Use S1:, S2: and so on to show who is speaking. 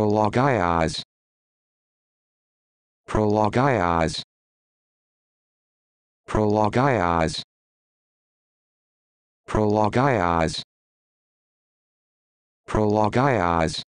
S1: Prologias. Prologias. Prologias. Prologias. Prologias.